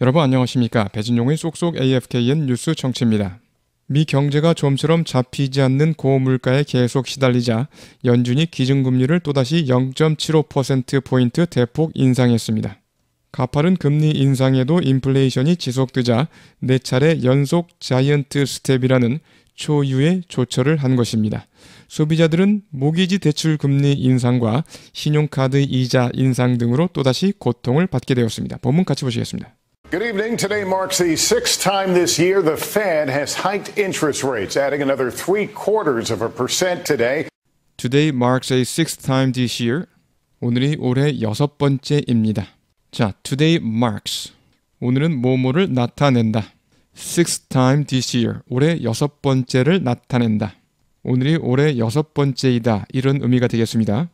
여러분 안녕하십니까. 배진용의 쏙쏙 AFKN 뉴스 정치입니다. 미 경제가 좀처럼 잡히지 않는 고물가에 계속 시달리자 연준이 기준금리를 또다시 0.75%포인트 대폭 인상했습니다. 가파른 금리 인상에도 인플레이션이 지속되자 4차례 연속 자이언트 스텝이라는 초유의 조처를 한 것입니다. 소비자들은 모기지 대출 금리 인상과 신용카드 이자 인상 등으로 또다시 고통을 받게 되었습니다. 본문 같이 보시겠습니다. Good evening. Today marks the sixth time this year the Fed has hiked interest rates, adding another three quarters of a percent today. Today marks a sixth time this year. 오늘이 올해 여섯 번째입니다. 자, today marks. 오늘은 뭐뭐를 나타낸다. sixth time this year. 올해 여섯 번째를 나타낸다. 오늘이 올해 여섯 번째이다. 이런 의미가 되겠습니다.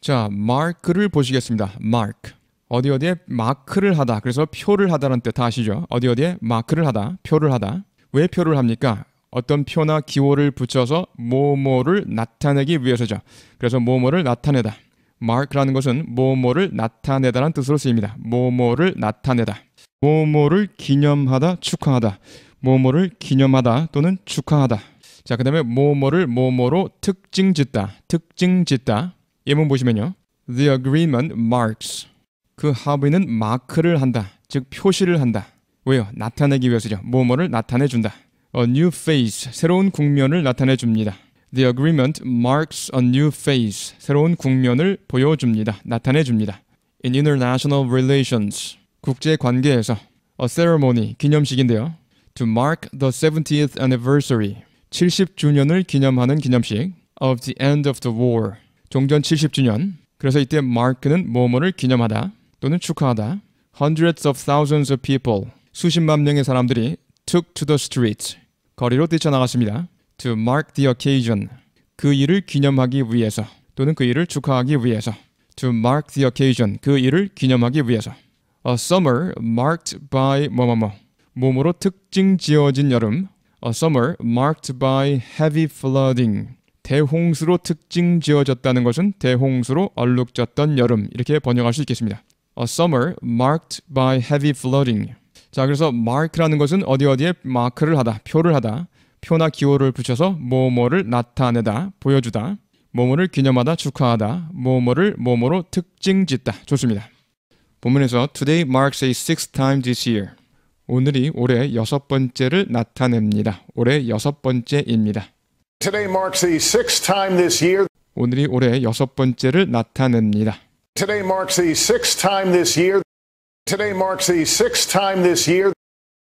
자, 마크를 보시겠습니다. 마크. 어디 어디에 마크를 하다. 그래서 표를 하다라는 뜻다 아시죠? 어디 어디에 마크를 하다, 표를 하다. 왜 표를 합니까? 어떤 표나 기호를 붙여서 뭐뭐를 나타내기 위해서죠. 그래서 뭐뭐를 나타내다. 마크라는 것은 뭐뭐를 나타내다라는 뜻으로 쓰입니다. 뭐뭐를 나타내다. 뭐뭐를 기념하다, 축하하다. 뭐뭐를 기념하다 또는 축하하다. 자, 그 다음에 뭐뭐를 뭐뭐로 특징 짓다, 특징 짓다. 예문 보시면요. The agreement marks. 그 합의는 마크를 한다, 즉 표시를 한다. 왜요? 나타내기 위해서죠. 뭐뭐를 나타내준다. A new phase, 새로운 국면을 나타내줍니다. The agreement marks a new phase, 새로운 국면을 보여줍니다, 나타내줍니다. In international relations, 국제 관계에서 A ceremony, 기념식인데요. To mark the 70th anniversary, 70주년을 기념하는 기념식 of the end of the war 종전 70주년 그래서 이때 마크는모모를 기념하다 또는 축하하다 hundreds of thousands of people 수십만 명의 사람들이 took to the streets 거리로 뛰쳐나갔습니다 to mark the occasion 그 일을 기념하기 위해서 또는 그 일을 축하하기 위해서 to mark the occasion 그 일을 기념하기 위해서 a summer marked by 뭐뭐뭐 모모로 특징 지어진 여름 어, summer marked by heavy flooding. 대홍수로 특징 지어졌다는 것은 대홍수로 얼룩졌던 여름 이렇게 번역할 수 있겠습니다. A 어, summer marked by heavy flooding. 자, 그래서 mark라는 것은 어디 어디에 마크를 하다, 표를 하다, 표나 기호를 붙여서 뭐뭐를 나타내다, 보여주다, 뭐뭐를 기념하다, 축하하다, 뭐뭐를 뭐뭐로 특징 짓다. 좋습니다. 본문에서 today marks a sixth time this year. 오늘이 올해 여섯 번째를 나타냅니다. 올해 여섯 번째입니다. Today marks the sixth time this year. 오늘이 올해 여섯 번째를 나타냅니다. Today marks the sixth time this year. Today marks the sixth time this year.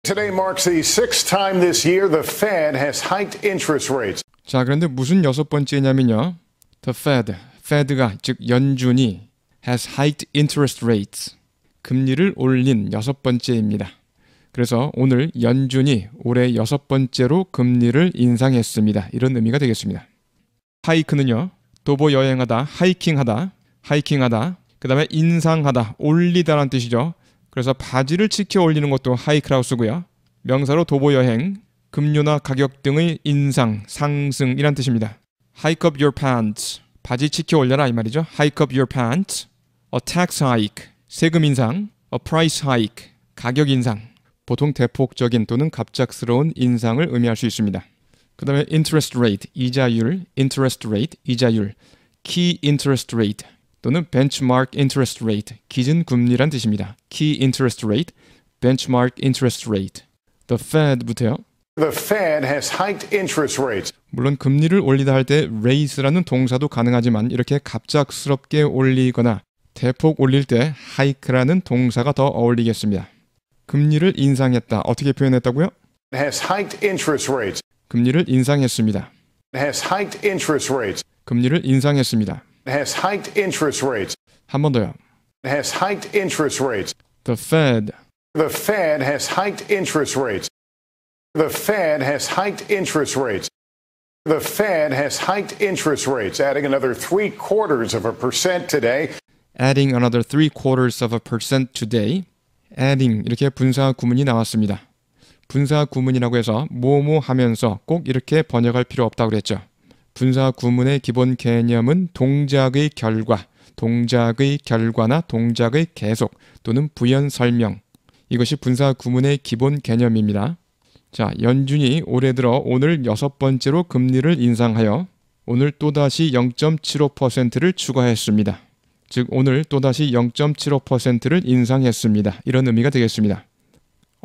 Today marks the sixth time this year the Fed has hiked interest rates. 자, 그런데 무슨 여섯 번째냐면요. The Fed, Fed가 즉 연준이 has hiked interest rates. 금리를 올린 여섯 번째입니다. 그래서 오늘 연준이 올해 여섯 번째로 금리를 인상했습니다. 이런 의미가 되겠습니다. 하이크는요. 도보 여행하다, 하이킹하다, 하이킹하다, 그 다음에 인상하다, 올리다라는 뜻이죠. 그래서 바지를 치켜 올리는 것도 하이크라고 쓰고요. 명사로 도보 여행, 급료나 가격 등의 인상, 상승이란 뜻입니다. Hike up your pants. 바지 치켜 올려라 이 말이죠. Hike up your pants. A tax hike. 세금 인상. A price hike. 가격 인상. 보통 대폭적인 또는 갑작스러운 인상을 의미할 수 있습니다. 그 다음에 interest rate, 이자율, interest rate, 이자율, key interest rate 또는 benchmark interest rate, 기준금리란 뜻입니다. key interest rate, benchmark interest rate. The Fed부터요. The Fed has hiked interest rates. 물론 금리를 올리다 할 때 raise라는 동사도 가능하지만 이렇게 갑작스럽게 올리거나 대폭 올릴 때 hike라는 동사가 더 어울리겠습니다. 금리를 인상했다. 어떻게 표현했다고요? has hiked interest rates. 금리를 인상했습니다. has hiked interest rates. 금리를 인상했습니다. has hiked interest rates. 한번 더요. has hiked interest rates. The Fed. The Fed has hiked interest rates. The Fed has hiked interest rates. The Fed has hiked interest rates, adding another three quarters of a percent today. Adding another three quarters of a percent today. adding 이렇게 분사 구문이 나왔습니다. 분사 구문이라고 해서 뭐뭐 하면서 꼭 이렇게 번역할 필요 없다고 그랬죠. 분사 구문의 기본 개념은 동작의 결과, 동작의 결과나 동작의 계속 또는 부연 설명. 이것이 분사 구문의 기본 개념입니다. 자, 연준이 올해 들어 오늘 여섯 번째로 금리를 인상하여 오늘 또다시 0.75%를 추가했습니다. 즉 오늘 또다시 0.75%를 인상했습니다. 이런 의미가 되겠습니다.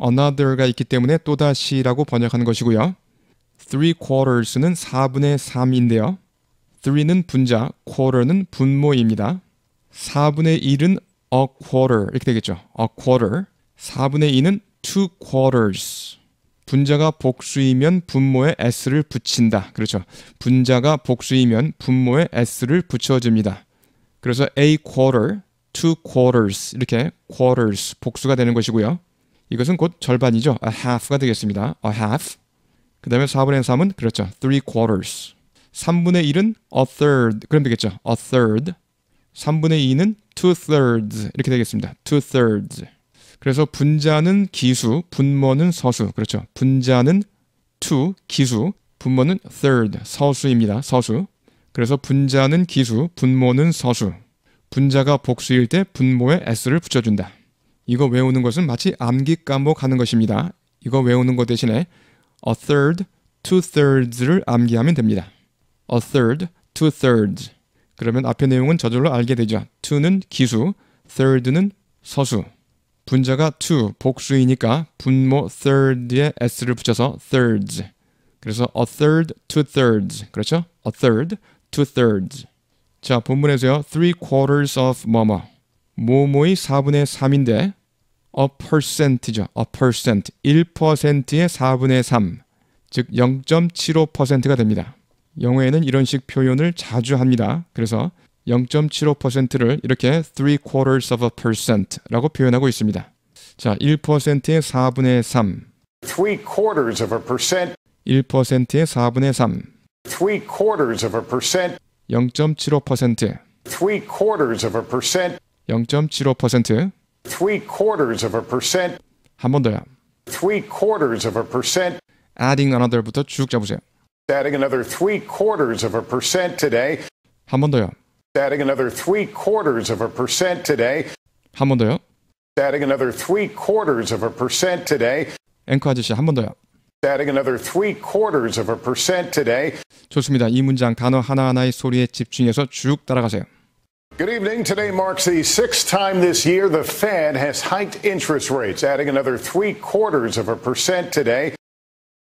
another가 있기 때문에 또다시라고 번역한 것이고요. three quarters는 4분의 3인데요. three는 분자, quarter는 분모입니다. 4분의 1은 a quarter 이렇게 되겠죠. a quarter. 4분의 2는 two quarters. 분자가 복수이면 분모에 s를 붙인다. 그렇죠. 분자가 복수이면 분모에 s를 붙여줍니다. 그래서 a quarter, two quarters 이렇게 quarters 복수가 되는 것이고요. 이것은 곧 절반이죠. a half가 되겠습니다. a half. 그 다음에 4분의 3은 그렇죠. three quarters. 3분의 1은 a third. 그럼 되겠죠. a third. 3분의 2는 two thirds 이렇게 되겠습니다. two thirds. 그래서 분자는 기수, 분모는 서수. 그렇죠. 분자는 two 기수, 분모는 third 서수입니다. 서수. 그래서 분자는 기수, 분모는 서수. 분자가 복수일 때 분모에 s를 붙여준다. 이거 외우는 것은 마치 암기 과목 하는 것입니다. 이거 외우는 것 대신에 a third, two thirds를 암기하면 됩니다. a third, two thirds. 그러면 앞에 내용은 저절로 알게 되죠. two는 기수, third는 서수. 분자가 two, 복수이니까 분모 third에 s를 붙여서 thirds. 그래서 a third, two thirds. 그렇죠? a third, two thirds. 자 본문에서요 three quarters of 뭐뭐 뭐뭐의 4분의 3인데 a percent죠. a percent 1%의 4분의 3, 즉 0.75%가 됩니다. 영어에는 이런 식 표현을 자주 합니다. 그래서 0.75%를 이렇게 three quarters of a percent라고 표현하고 있습니다. 자, 1%의 4분의 3. three quarters of a percent. 1%의 4분의 3. Three quarters of a percent. 0.75%. Three quarters of a percent. 0.75%. Three quarters of a percent. 한번 더요. Three quarters of a percent. Adding another부터 쭉 잡으세요. Adding another three quarters of a percent today. 한 번 더요. Adding another three quarters of a percent today. 한 번 더요. Adding another three quarters of a percent today. 앵커 아저씨 한 번 더요. adding another three quarters of a percent today. 좋습니다. 이 문장 단어 하나하나의 소리에 집중해서 쭉 따라가세요. Good evening. Today marks the sixth time this year the Fed has hiked interest rates, adding another three quarters of a percent today.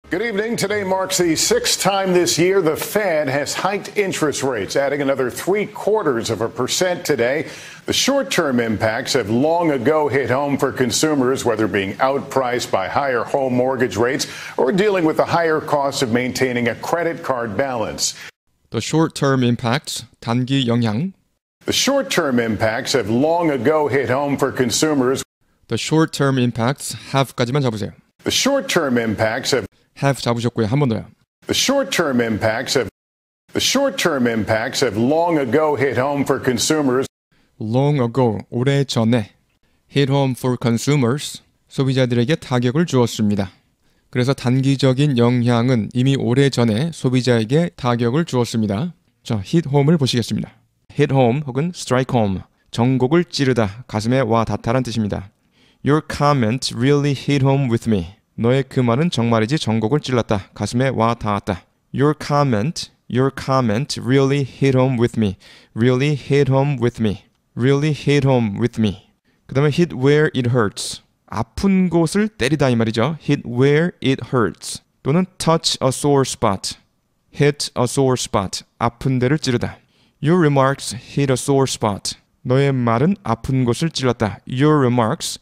Good evening. Today marks the sixth time this year the Fed has hiked interest rates, adding another three quarters of a percent today. The short term impacts have long ago hit home for consumers, whether being outpriced by higher home mortgage rates or dealing with the higher cost of maintaining a credit card balance. The short term impacts, 단기 영향. The short term impacts have long ago hit home for consumers. The short term impacts 잡으세요. The short term impacts have have 잡으셨고요. 한 번 더요. The short-term impacts have The short-term impacts have long ago hit home for consumers. Long ago, 오래 전에 hit home for consumers, 소비자들에게 타격을 주었습니다. 그래서 단기적인 영향은 이미 오래 전에 소비자에게 타격을 주었습니다. 자, hit home을 보시겠습니다. hit home 혹은 strike home, 전곡을 찌르다, 가슴에 와 닿다란 뜻입니다. Your comment really hit home with me. 너의 그 말은 정말이지 전곡을 찔렀다. 가슴에 와 닿았다. Your comment, your comment really hit home with me. Really hit home with me. Really hit home with me. 그 다음에 hit where it hurts. 아픈 곳을 때리다 이 말이죠. hit where it hurts. 또는 touch a sore spot. hit a sore spot. 아픈 데를 찌르다. Your remarks hit a sore spot. 너의 말은 아픈 곳을 찔렀다. Your remarks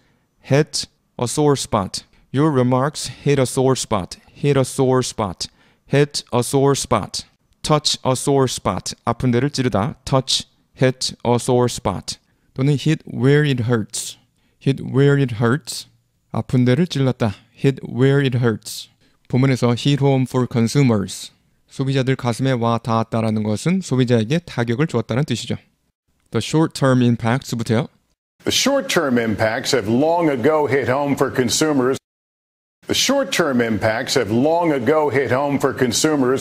hit a sore spot. Your remarks hit a sore spot, hit a sore spot, hit a sore spot, touch a sore spot. 아픈 데를 찌르다, touch, hit a sore spot. 또는 hit where it hurts, hit where it hurts. 아픈 데를 찔렀다, hit where it hurts. 본문에서 hit home for consumers. 소비자들 가슴에 와 닿았다라는 것은 소비자에게 타격을 주었다는 뜻이죠. The short-term impacts부터요. The short-term impacts have long ago hit home for consumers. The short term impacts have long ago hit home for consumers.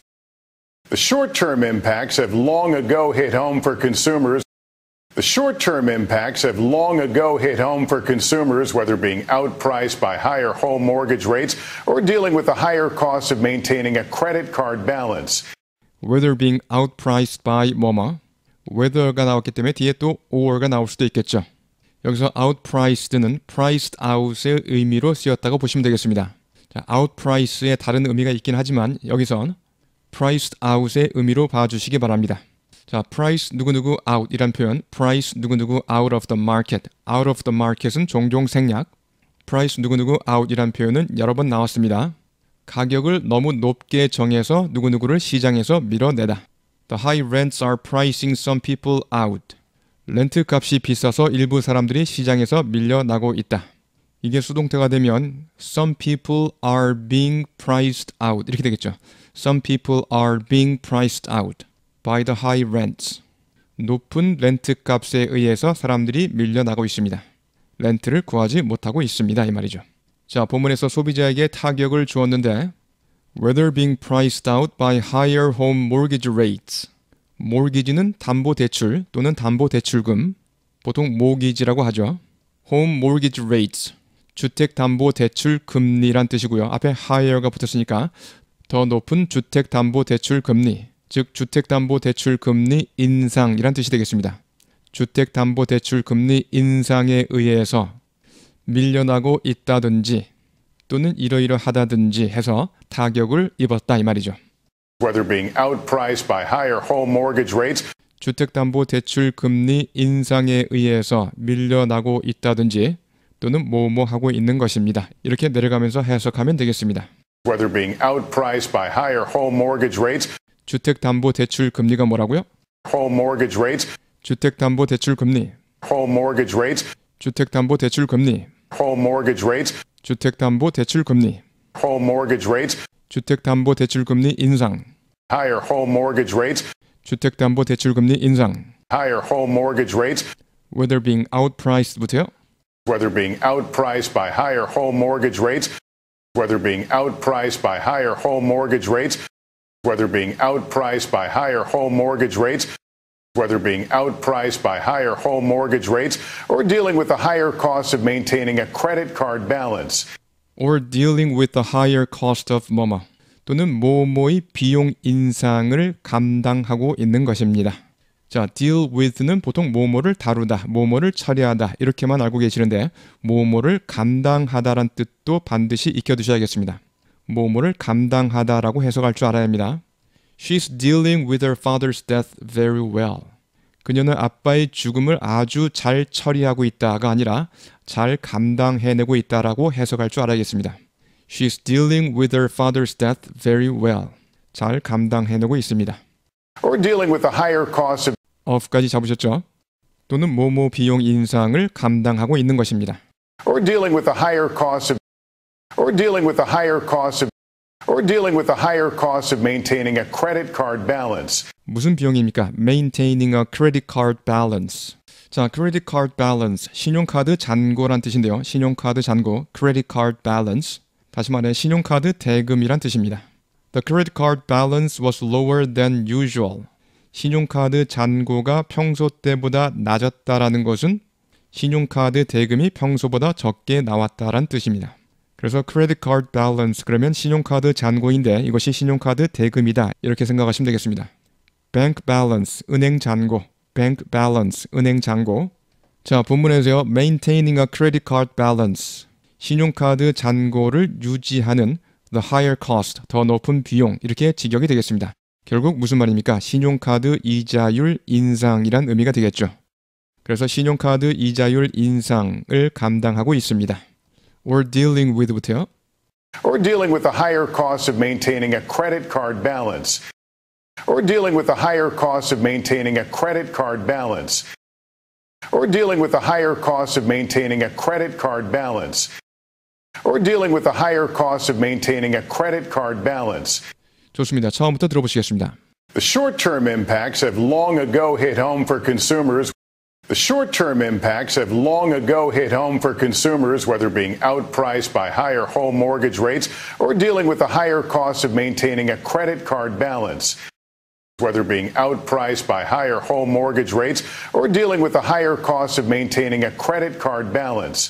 The short term impacts have long ago hit home for consumers. The short term impacts have long ago hit home for consumers, whether being outpriced by higher home mortgage rates or dealing with the higher cost of maintaining a credit card balance. whether being outpriced by 뭐뭐 whether가 나왔기 때문에 뒤에 또 or가 나올 수도 있겠죠. 여기서 outpriced는 priced out의 의미로 쓰였다고 보시면 되겠습니다. 자, outprice의 다른 의미가 있긴 하지만 여기선 priced out의 의미로 봐주시기 바랍니다. 자, price 누구누구 out이란 표현, price 누구누구 out of the market, out of the market은 종종 생략, price 누구누구 out이란 표현은 여러 번 나왔습니다. 가격을 너무 높게 정해서 누구누구를 시장에서 밀어내다. The high rents are pricing some people out. 렌트 값이 비싸서 일부 사람들이 시장에서 밀려나고 있다. 이게 수동태가 되면 some people are being priced out 이렇게 되겠죠. some people are being priced out by the high rents. 높은 렌트 값에 의해서 사람들이 밀려나고 있습니다. 렌트를 구하지 못하고 있습니다. 이 말이죠. 자, 본문에서 소비자에게 타격을 주었는데 whether being priced out by higher home mortgage rates 몰기지는 담보 대출 또는 담보 대출금, 보통 모기지라고 하죠. Home mortgage rates, 주택 담보 대출 금리란 뜻이고요. 앞에 higher가 붙었으니까 더 높은 주택 담보 대출 금리, 즉 주택 담보 대출 금리 인상이란 뜻이 되겠습니다. 주택 담보 대출 금리 인상에 의해서 밀려나고 있다든지 또는 이러이러하다든지 해서 타격을 입었다 이 말이죠. whether being outpriced by higher home mortgage rates. 주택담보대출 금리 인상에 의해서 밀려나고 있다든지 또는 뭐뭐하고 있는 것입니다. 이렇게 내려가면서 해석하면 되겠습니다. whether being outpriced by higher home mortgage rates. 주택담보대출 금리가 뭐라고요? home mortgage rates. 주택담보대출 금리. home mortgage rates. 주택담보대출 금리. home mortgage rates. 주택담보대출 금리. home mortgage rates. 주택담보대출금리 인상. Higher home mortgage rates. 주택담보대출금리 인상. Higher home mortgage rates. Whether being outpriced부터요. Whether being outpriced by higher home mortgage rates. Whether being outpriced by higher home mortgage rates. Whether being outpriced by higher home mortgage rates. Whether being outpriced by higher home mortgage rates or dealing with the higher cost of maintaining a credit card balance. or dealing with the higher cost of 뭐뭐 또는 뭐뭐의 비용 인상을 감당하고 있는 것입니다. 자, deal with는 보통 뭐뭐를 다루다, 뭐뭐를 처리하다 이렇게만 알고 계시는데 뭐뭐를 감당하다란 뜻도 반드시 익혀두셔야겠습니다. 뭐뭐를 감당하다라고 해석할 줄 알아야 합니다. She's dealing with her father's death very well. 그녀는 아빠의 죽음을 아주 잘 처리하고 있다가 아니라 잘 감당해내고 있다라고 해석할 줄 알아야겠습니다. She's dealing with her father's death very well. 잘 감당해내고 있습니다. Or dealing with the higher cost of of까지 잡으셨죠? 또는 모모 비용 인상을 감당하고 있는 것입니다. Or dealing with the higher cost of or dealing with the higher cost of or dealing with the higher cost of maintaining a credit card balance. 무슨 비용입니까? maintaining a credit card balance. 자, credit card balance 신용카드 잔고란 뜻인데요. 신용카드 잔고 credit card balance 다시 말해 신용카드 대금이란 뜻입니다. The credit card balance was lower than usual. 신용카드 잔고가 평소 때보다 낮았다라는 것은 신용카드 대금이 평소보다 적게 나왔다라는 뜻입니다. 그래서 credit card balance 그러면 신용카드 잔고인데 이것이 신용카드 대금이다 이렇게 생각하시면 되겠습니다. bank balance 은행 잔고 bank balance 은행 잔고 자 본문에서요 maintaining a credit card balance 신용카드 잔고를 유지하는 the higher cost 더 높은 비용 이렇게 직역이 되겠습니다. 결국 무슨 말입니까? 신용카드 이자율 인상이란 의미가 되겠죠. 그래서 신용카드 이자율 인상을 감당하고 있습니다. or dealing with부터요. or dealing with the higher cost of maintaining a credit card balance or dealing with the higher cost of maintaining a credit card balance, or dealing with the higher cost of maintaining a credit card balance, or dealing with the higher cost of maintaining a credit card balance. 좋습니다. 처음부터 들어보시겠습니다. The short-term impacts have long ago hit home for consumers. The short-term impacts have long ago hit home for consumers, whether being outpriced by higher home mortgage rates or dealing with the higher cost of maintaining a credit card balance whether being outpriced by higher home mortgage rates or dealing with the higher cost of maintaining a credit card balance.